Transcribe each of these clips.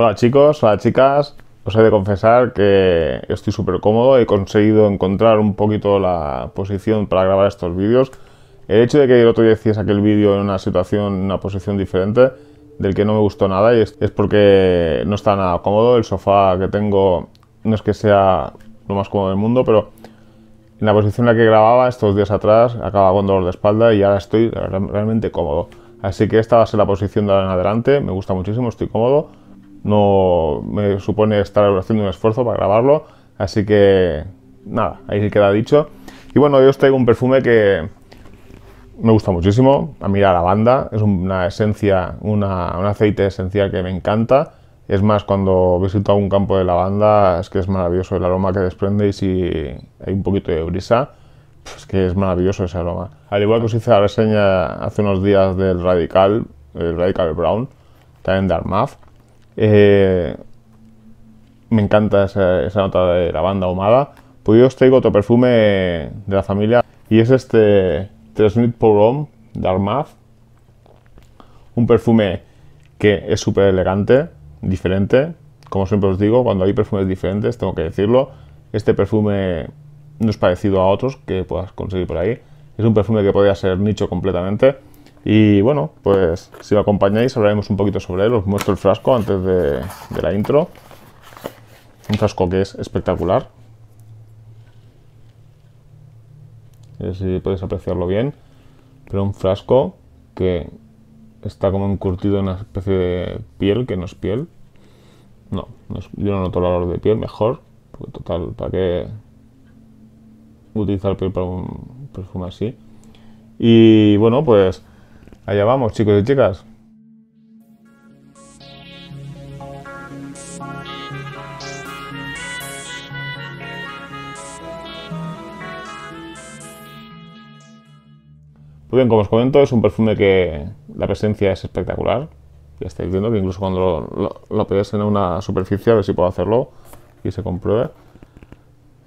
Hola chicos, hola chicas. Os he de confesar que estoy súper cómodo, he conseguido encontrar un poquito la posición para grabar estos vídeos. El hecho de que el otro día hiciese aquel vídeo en una situación, una posición diferente, del que no me gustó nada, y es, porque no está nada cómodo. El sofá que tengo no es que sea lo más cómodo del mundo, pero en la posición en la que grababa estos días atrás acababa con dolor de espalda y ahora estoy realmente cómodo. Así que esta va a ser la posición de ahora en adelante, me gusta muchísimo, estoy cómodo no me supone estar haciendo un esfuerzo para grabarlo, así que nada, ahí queda dicho. Y bueno, yo os traigo un perfume que me gusta muchísimo, a mí la lavanda, es una esencia, un aceite esencial que me encanta. Es más, cuando visito algún campo de lavanda, es que es maravilloso el aroma que desprende y si hay un poquito de brisa, es que es maravilloso ese aroma. Al igual que os hice la reseña hace unos días del Radical, el Radical Brown, también de Armaf, eh, me encanta esa, nota de lavanda ahumada. Pues yo os traigo otro perfume de la familia y es este Tresnit Pour Homme de Un perfume que es súper elegante, diferente. Como siempre os digo, cuando hay perfumes diferentes, tengo que decirlo. Este perfume no es parecido a otros que puedas conseguir por ahí. Es un perfume que podría ser nicho completamente y bueno, pues si lo acompañáis hablaremos un poquito sobre él. Os muestro el frasco antes de, la intro. Un frasco que es espectacular. No sé si podéis apreciarlo bien. Pero un frasco que está como encurtido en una especie de piel que no es piel. No, yo no noto el olor de piel, mejor. Porque total, ¿para qué utilizar piel para un perfume así? Y bueno, pues Allá vamos, chicos y chicas. Pues bien, como os comento, es un perfume que la presencia es espectacular. Ya estáis viendo que incluso cuando lo, lo, en una superficie, a ver si puedo hacerlo y se compruebe.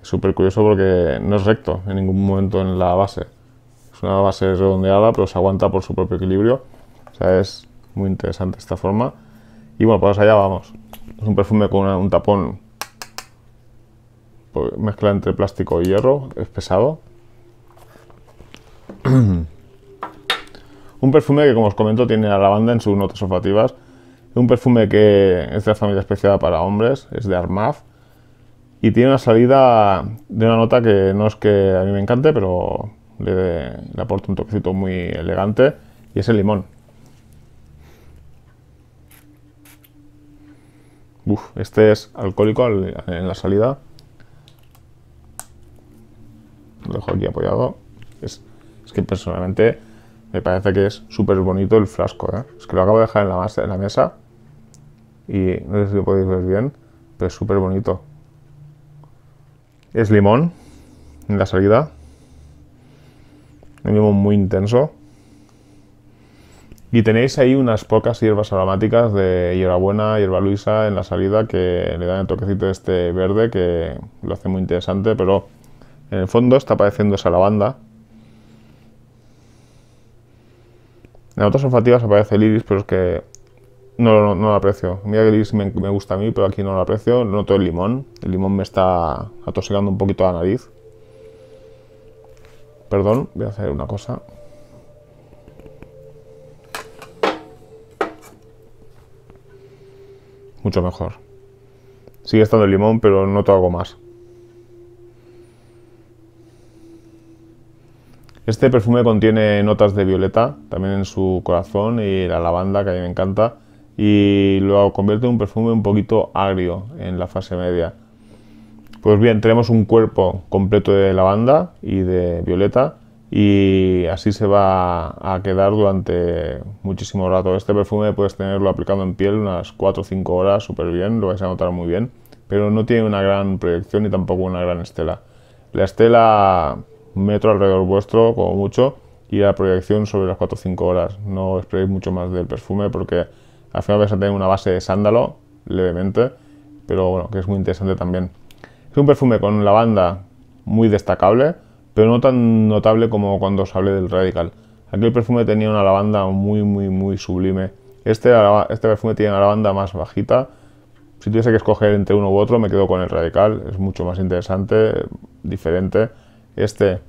Es súper curioso porque no es recto en ningún momento en la base es una base redondeada, pero se aguanta por su propio equilibrio. O sea, es muy interesante esta forma. Y bueno, pues allá vamos. Es un perfume con un tapón pues, mezcla entre plástico y hierro, es pesado. un perfume que, como os comento, tiene la lavanda en sus notas olfativas. Un perfume que es de la familia especial para hombres, es de Armaf. Y tiene una salida de una nota que no es que a mí me encante, pero le, aporta un toquecito muy elegante y es el limón. este es alcohólico en la salida. Lo dejo aquí apoyado. Es, que personalmente me parece que es súper bonito el frasco. ¿eh? Es que lo acabo de dejar en la, en la mesa. Y no sé si lo podéis ver bien, pero es súper bonito. Es limón en la salida. Un limón muy intenso. Y tenéis ahí unas pocas hierbas aromáticas de hierbabuena, hierba luisa en la salida que le dan el toquecito de este verde que lo hace muy interesante, pero en el fondo está apareciendo esa lavanda. En otras olfativas aparece el iris, pero es que no, lo aprecio. Mira que el iris me, gusta a mí, pero aquí no lo aprecio. Noto el limón. El limón me está atosigando un poquito la nariz. Perdón, voy a hacer una cosa. Mucho mejor. Sigue estando el limón, pero no te hago más. Este perfume contiene notas de violeta, también en su corazón, y la lavanda, que a mí me encanta, y lo convierte en un perfume un poquito agrio en la fase media. Pues bien, tenemos un cuerpo completo de lavanda y de violeta y así se va a quedar durante muchísimo rato. Este perfume puedes tenerlo aplicado en piel unas 4 o 5 horas súper bien, lo vais a notar muy bien, pero no tiene una gran proyección ni tampoco una gran estela. La estela metro alrededor vuestro como mucho y la proyección sobre las 4 o 5 horas. No esperéis mucho más del perfume porque al final vais a tener una base de sándalo levemente, pero bueno, que es muy interesante también. Es un perfume con lavanda muy destacable, pero no tan notable como cuando os hablé del Radical. Aquel perfume tenía una lavanda muy, muy, muy sublime. Este, este perfume tiene una lavanda más bajita. Si tuviese que escoger entre uno u otro, me quedo con el Radical. Es mucho más interesante, diferente. Este,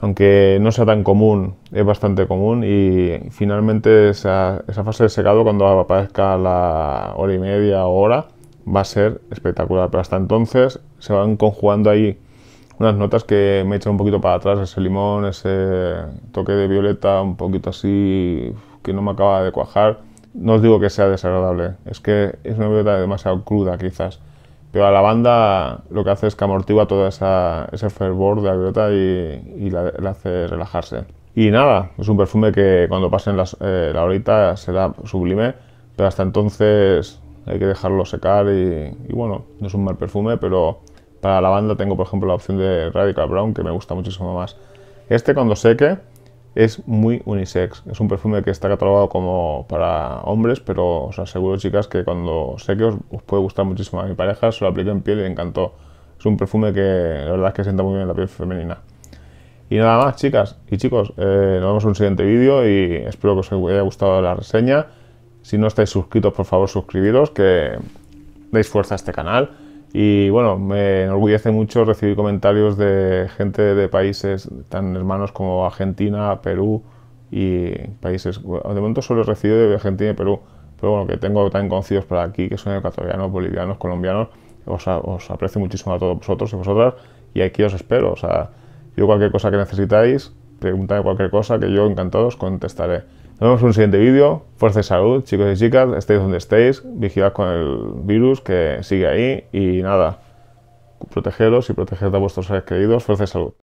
aunque no sea tan común, es bastante común. Y finalmente esa, esa fase de secado, cuando aparezca la hora y media o hora, va a ser espectacular. Pero hasta entonces se van conjugando ahí unas notas que me echan un poquito para atrás, ese limón, ese toque de violeta un poquito así que no me acaba de cuajar. No os digo que sea desagradable, es que es una violeta demasiado cruda quizás. Pero a la banda lo que hace es que amortigua todo ese fervor de la violeta y, la, hace relajarse. Y nada, es un perfume que cuando pasen las, eh, la horita será sublime, pero hasta entonces hay que dejarlo secar y, bueno, no es un mal perfume, pero para la banda tengo por ejemplo la opción de Radical Brown que me gusta muchísimo más. Este cuando seque es muy unisex, es un perfume que está catalogado como para hombres, pero os aseguro chicas que cuando seque os, puede gustar muchísimo. A mi pareja se lo apliqué en piel y le encantó. Es un perfume que la verdad es que sienta muy bien la piel femenina. Y nada más chicas y chicos, eh, nos vemos en un siguiente vídeo y espero que os haya gustado la reseña. Si no estáis suscritos, por favor, suscribiros, que deis fuerza a este canal. Y bueno, me enorgullece mucho recibir comentarios de gente de países tan hermanos como Argentina, Perú y países. De momento solo he de Argentina y Perú, pero bueno, que tengo tan conocidos por aquí, que son ecuatorianos, bolivianos, colombianos. Os, os aprecio muchísimo a todos vosotros y vosotras, y aquí os espero. O sea, yo cualquier cosa que necesitáis, preguntad cualquier cosa que yo encantado os contestaré. Nos vemos en un siguiente vídeo. Fuerza salud, chicos y chicas, estéis donde estéis, vigilad con el virus que sigue ahí y nada, protegeros y proteged a vuestros seres queridos. Fuerza salud.